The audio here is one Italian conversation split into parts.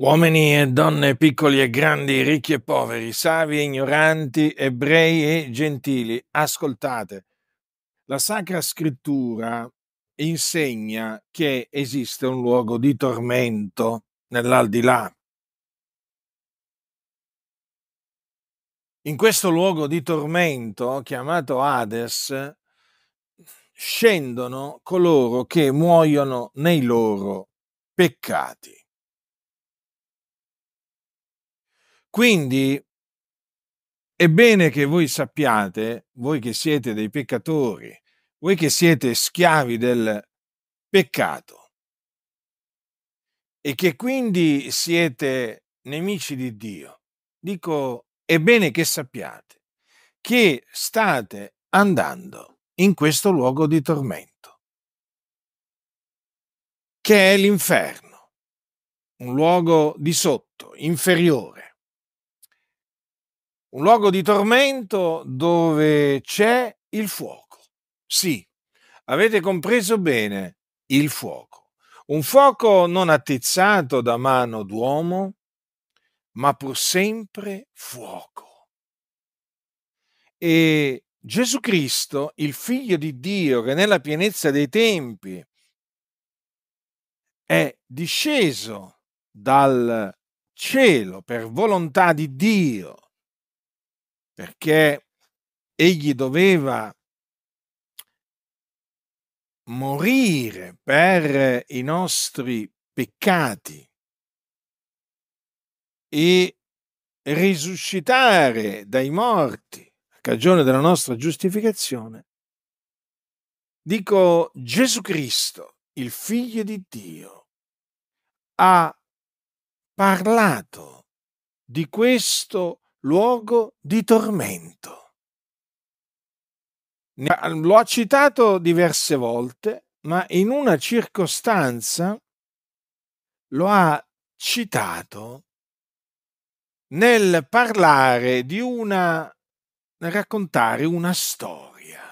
Uomini e donne piccoli e grandi, ricchi e poveri, savi e ignoranti, ebrei e gentili, ascoltate. La Sacra Scrittura insegna che esiste un luogo di tormento nell'aldilà. In questo luogo di tormento, chiamato Hades, scendono coloro che muoiono nei loro peccati. Quindi è bene che voi sappiate, voi che siete dei peccatori, voi che siete schiavi del peccato e che quindi siete nemici di Dio, dico è bene che sappiate che state andando in questo luogo di tormento, che è l'inferno, un luogo di sotto, inferiore un luogo di tormento dove c'è il fuoco. Sì, avete compreso bene, il fuoco. Un fuoco non attizzato da mano d'uomo, ma pur sempre fuoco. E Gesù Cristo, il figlio di Dio, che nella pienezza dei tempi è disceso dal cielo per volontà di Dio, perché egli doveva morire per i nostri peccati e risuscitare dai morti a cagione della nostra giustificazione, dico Gesù Cristo, il figlio di Dio, ha parlato di questo luogo di tormento. Lo ha citato diverse volte, ma in una circostanza lo ha citato nel parlare di una, nel raccontare una storia,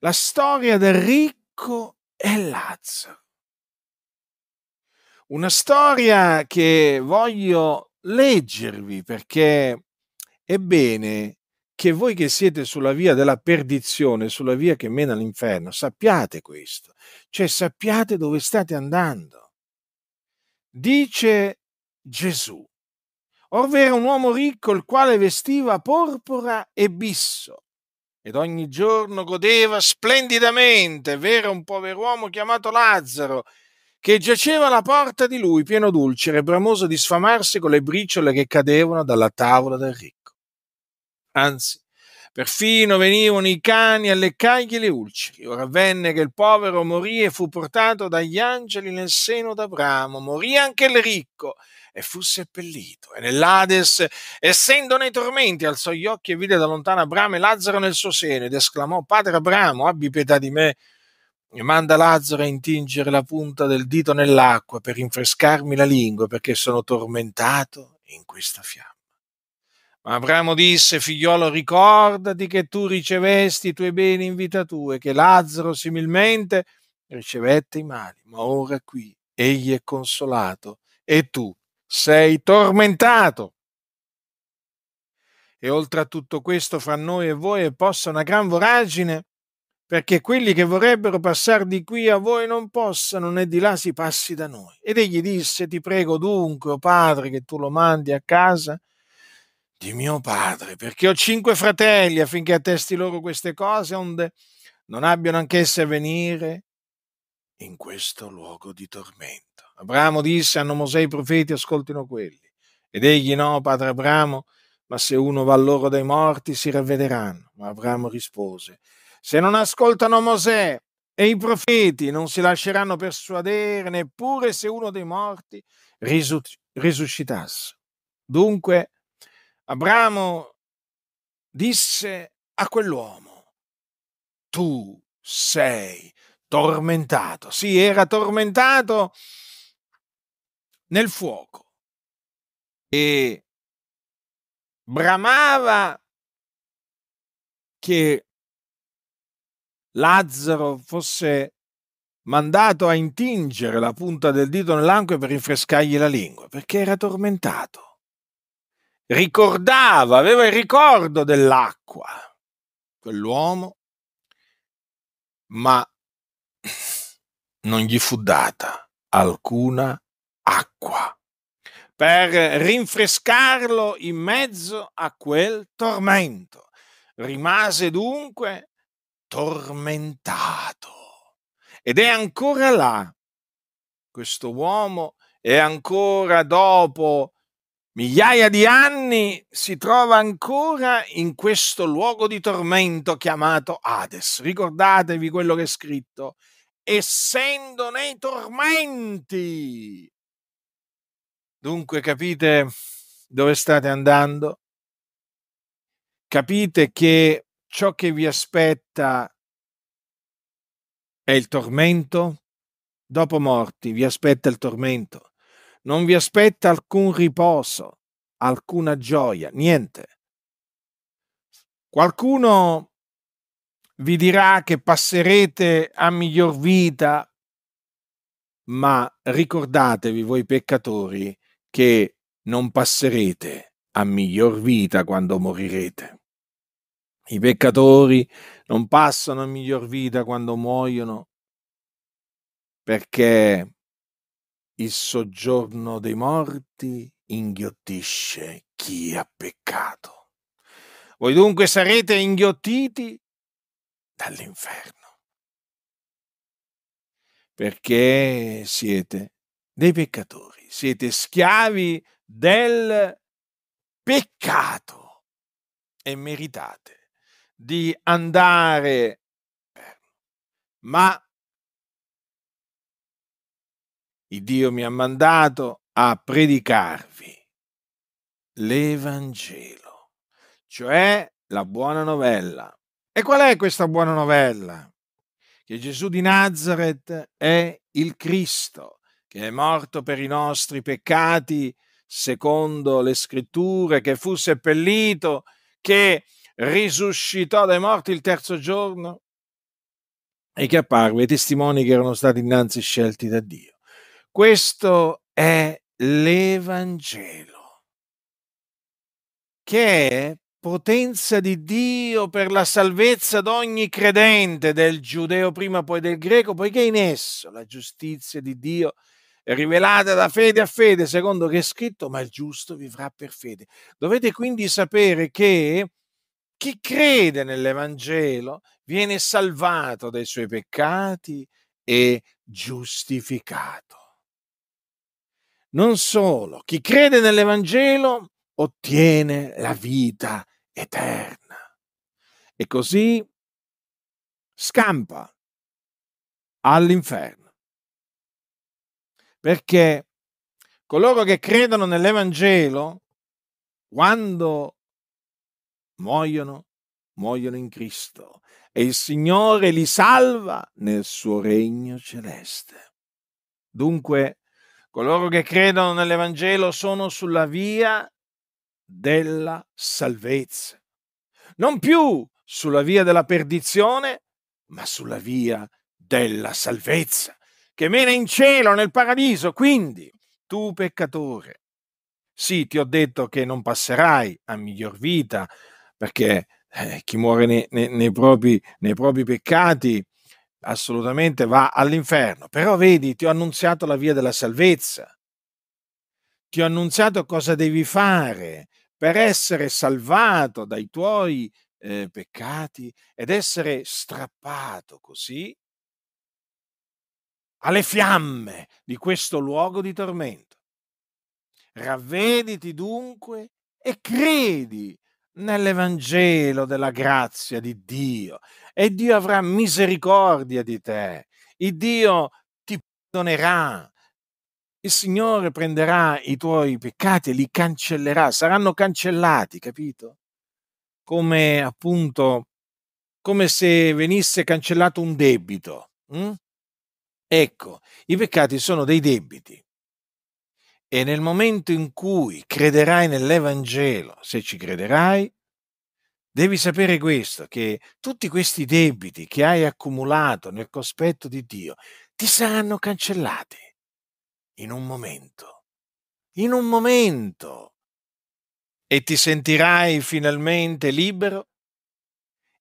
la storia del ricco e Lazzaro. Una storia che voglio leggervi perché Ebbene, che voi che siete sulla via della perdizione, sulla via che mena all'inferno, sappiate questo, cioè sappiate dove state andando. Dice Gesù, ovvero un uomo ricco il quale vestiva porpora e bisso ed ogni giorno godeva splendidamente, vero un pover'uomo chiamato Lazzaro, che giaceva alla porta di lui pieno d'ulcere, bramoso di sfamarsi con le briciole che cadevano dalla tavola del ricco anzi, perfino venivano i cani a leccargli le ulceri. Ora avvenne che il povero morì e fu portato dagli angeli nel seno d'Abramo, morì anche il ricco e fu seppellito. E nell'Ades, essendo nei tormenti, alzò gli occhi e vide da lontano Abramo e Lazzaro nel suo seno ed esclamò, Padre Abramo, abbi pietà di me e manda Lazzaro a intingere la punta del dito nell'acqua per rinfrescarmi la lingua perché sono tormentato in questa fiamma. Abramo disse, figliolo, ricordati che tu ricevesti i tuoi beni in vita tua e che Lazzaro similmente ricevette i mali, ma ora qui egli è consolato e tu sei tormentato. E oltre a tutto questo fra noi e voi è posta una gran voragine, perché quelli che vorrebbero passare di qui a voi non possano, né di là si passi da noi. Ed egli disse, ti prego dunque, o oh padre, che tu lo mandi a casa, di mio padre, perché ho cinque fratelli affinché attesti loro queste cose, onde non abbiano anch'esse a venire in questo luogo di tormento. Abramo disse, hanno Mosè i profeti, ascoltino quelli. Ed egli no, padre Abramo, ma se uno va loro dai morti si ravvederanno. Ma Abramo rispose, se non ascoltano Mosè e i profeti non si lasceranno persuadere neppure se uno dei morti risuscitasse. Dunque Abramo disse a quell'uomo, tu sei tormentato. Sì, era tormentato nel fuoco e bramava che Lazzaro fosse mandato a intingere la punta del dito nell'anco per rinfrescargli la lingua, perché era tormentato ricordava, aveva il ricordo dell'acqua, quell'uomo, ma non gli fu data alcuna acqua per rinfrescarlo in mezzo a quel tormento. Rimase dunque tormentato. Ed è ancora là. Questo uomo E ancora dopo migliaia di anni si trova ancora in questo luogo di tormento chiamato Hades. Ricordatevi quello che è scritto, essendo nei tormenti. Dunque capite dove state andando? Capite che ciò che vi aspetta è il tormento? Dopo morti vi aspetta il tormento non vi aspetta alcun riposo, alcuna gioia, niente. Qualcuno vi dirà che passerete a miglior vita, ma ricordatevi voi peccatori che non passerete a miglior vita quando morirete. I peccatori non passano a miglior vita quando muoiono perché il soggiorno dei morti inghiottisce chi ha peccato. Voi dunque sarete inghiottiti dall'inferno. Perché siete dei peccatori, siete schiavi del peccato e meritate di andare ma il Dio mi ha mandato a predicarvi l'Evangelo, cioè la buona novella. E qual è questa buona novella? Che Gesù di Nazareth è il Cristo, che è morto per i nostri peccati, secondo le scritture, che fu seppellito, che risuscitò dai morti il terzo giorno e che apparve ai testimoni che erano stati innanzi scelti da Dio. Questo è l'Evangelo, che è potenza di Dio per la salvezza di ogni credente, del giudeo prima, poi del greco, poiché in esso la giustizia di Dio è rivelata da fede a fede, secondo che è scritto, ma il giusto vivrà per fede. Dovete quindi sapere che chi crede nell'Evangelo viene salvato dai suoi peccati e giustificato. Non solo, chi crede nell'Evangelo ottiene la vita eterna. E così scampa all'inferno. Perché coloro che credono nell'Evangelo, quando muoiono, muoiono in Cristo e il Signore li salva nel suo regno celeste. Dunque, Coloro che credono nell'Evangelo sono sulla via della salvezza, non più sulla via della perdizione, ma sulla via della salvezza, che mena in cielo, nel paradiso. Quindi, tu peccatore, sì, ti ho detto che non passerai a miglior vita, perché eh, chi muore nei, nei, nei, propri, nei propri peccati assolutamente va all'inferno. Però vedi, ti ho annunziato la via della salvezza, ti ho annunziato cosa devi fare per essere salvato dai tuoi eh, peccati ed essere strappato così alle fiamme di questo luogo di tormento. Ravvediti dunque e credi nell'Evangelo della grazia di Dio e Dio avrà misericordia di te. Il Dio ti perdonerà. Il Signore prenderà i tuoi peccati e li cancellerà, saranno cancellati, capito? Come appunto, come se venisse cancellato un debito. Hm? Ecco, i peccati sono dei debiti. E nel momento in cui crederai nell'Evangelo, se ci crederai, devi sapere questo, che tutti questi debiti che hai accumulato nel cospetto di Dio ti saranno cancellati in un momento. In un momento. E ti sentirai finalmente libero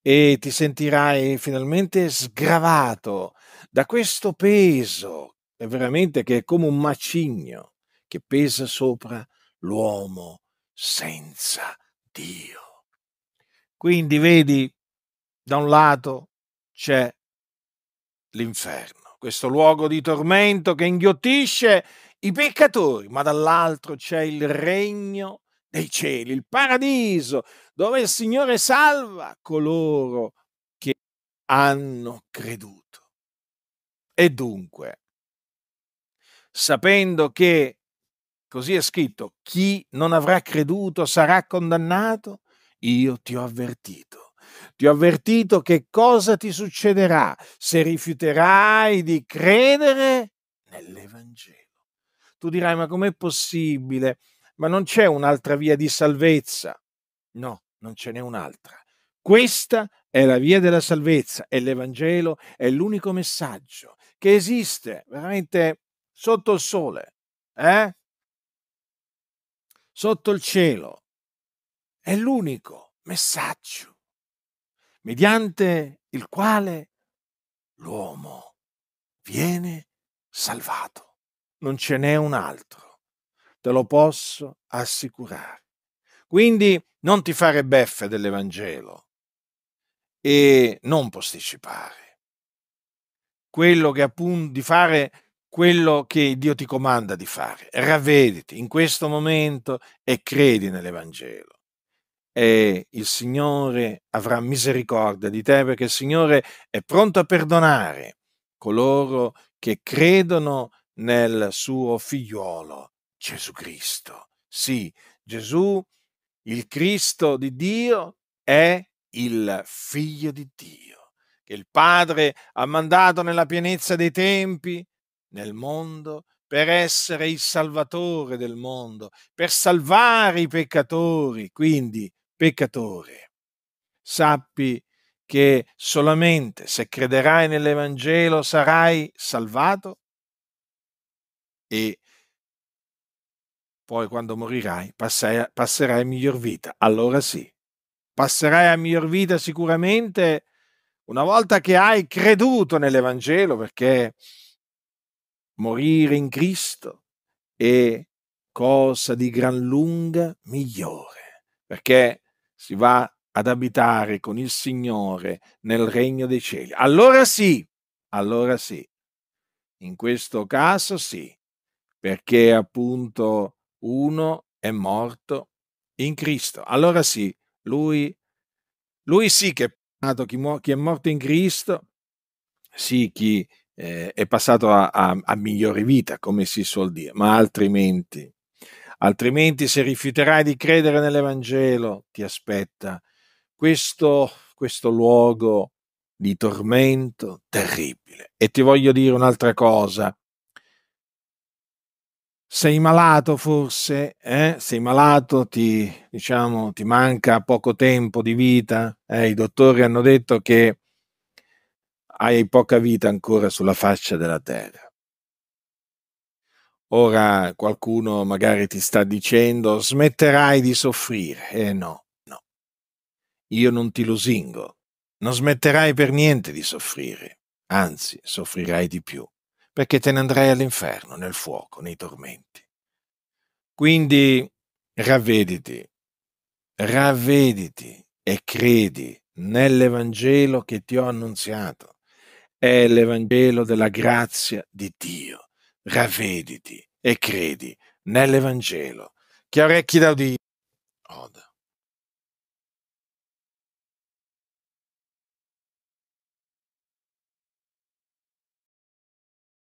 e ti sentirai finalmente sgravato da questo peso, veramente che è come un macigno che pesa sopra l'uomo senza Dio. Quindi vedi, da un lato c'è l'inferno, questo luogo di tormento che inghiottisce i peccatori, ma dall'altro c'è il regno dei cieli, il paradiso, dove il Signore salva coloro che hanno creduto. E dunque, sapendo che Così è scritto, chi non avrà creduto sarà condannato. Io ti ho avvertito. Ti ho avvertito che cosa ti succederà se rifiuterai di credere nell'Evangelo. Tu dirai, ma com'è possibile? Ma non c'è un'altra via di salvezza. No, non ce n'è un'altra. Questa è la via della salvezza e l'Evangelo è l'unico messaggio che esiste veramente sotto il sole. Eh? sotto il cielo. È l'unico messaggio mediante il quale l'uomo viene salvato. Non ce n'è un altro, te lo posso assicurare. Quindi non ti fare beffe dell'Evangelo e non posticipare quello che appunto di fare quello che Dio ti comanda di fare. Ravvediti in questo momento e credi nell'Evangelo. E il Signore avrà misericordia di te perché il Signore è pronto a perdonare coloro che credono nel suo figliuolo Gesù Cristo. Sì, Gesù, il Cristo di Dio, è il figlio di Dio, che il Padre ha mandato nella pienezza dei tempi nel mondo per essere il salvatore del mondo, per salvare i peccatori, quindi peccatore. Sappi che solamente se crederai nell'Evangelo sarai salvato e poi quando morirai passerai, passerai a miglior vita. Allora sì, passerai a miglior vita sicuramente una volta che hai creduto nell'Evangelo perché morire in Cristo è cosa di gran lunga migliore, perché si va ad abitare con il Signore nel regno dei cieli. Allora sì, allora sì, in questo caso sì, perché appunto uno è morto in Cristo. Allora sì, lui, lui sì che è nato, chi è morto in Cristo, sì chi eh, è passato a, a, a migliore vita, come si suol dire, ma altrimenti, altrimenti se rifiuterai di credere nell'Evangelo, ti aspetta questo, questo luogo di tormento terribile. E ti voglio dire un'altra cosa. Sei malato forse? Eh? Sei malato? Ti, diciamo, ti manca poco tempo di vita? Eh, I dottori hanno detto che hai poca vita ancora sulla faccia della terra. Ora qualcuno magari ti sta dicendo smetterai di soffrire. E eh no, no. Io non ti lusingo. Non smetterai per niente di soffrire. Anzi, soffrirai di più, perché te ne andrai all'inferno, nel fuoco, nei tormenti. Quindi ravvediti, ravvediti e credi nell'Evangelo che ti ho annunziato è l'Evangelo della grazia di Dio. Ravvediti e credi nell'Evangelo. Chi ha orecchi da udire, oda.